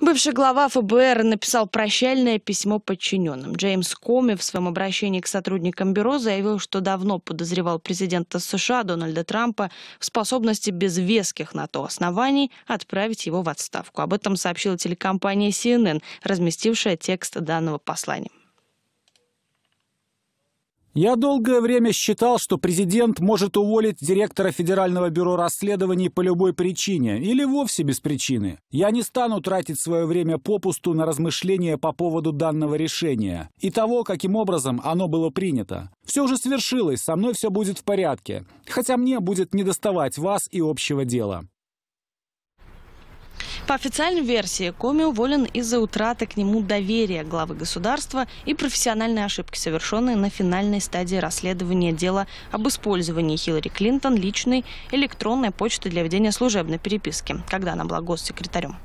Бывший глава ФБР написал прощальное письмо подчиненным. Джеймс Коми в своем обращении к сотрудникам бюро заявил, что давно подозревал президента США Дональда Трампа в способности без веских на то оснований отправить его в отставку. Об этом сообщила телекомпания CNN, разместившая текст данного послания. Я долгое время считал, что президент может уволить директора Федерального бюро расследований по любой причине или вовсе без причины. Я не стану тратить свое время попусту на размышления по поводу данного решения и того, каким образом оно было принято. Все уже свершилось, со мной все будет в порядке, хотя мне будет недоставать вас и общего дела. По официальной версии, Коми уволен из-за утраты к нему доверия главы государства и профессиональной ошибки, совершенной на финальной стадии расследования дела об использовании Хиллари Клинтон личной электронной почты для ведения служебной переписки, когда она была госсекретарем.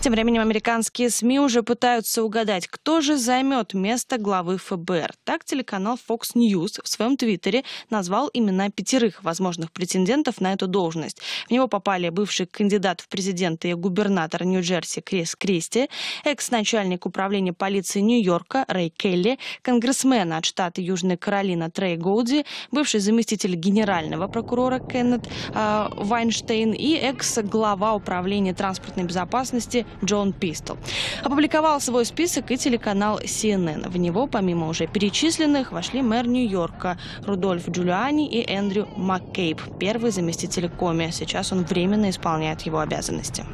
Тем временем американские СМИ уже пытаются угадать, кто же займет место главы ФБР. Так телеканал Fox News в своем твиттере назвал имена пятерых возможных претендентов на эту должность. В него попали бывший кандидат в президенты и губернатор Нью-Джерси Крис Кристи, экс-начальник управления полиции Нью-Йорка Рэй Келли, конгрессмен от штата Южная Каролина Трей Голди, бывший заместитель генерального прокурора Кеннет э, Вайнштейн и экс-глава управления транспортной безопасности Джон Пистол. Опубликовал свой список и телеканал CNN. В него, помимо уже перечисленных, вошли мэр Нью-Йорка Рудольф Джулиани и Эндрю МакКейб, первый заместитель Коми. Сейчас он временно исполняет его обязанности.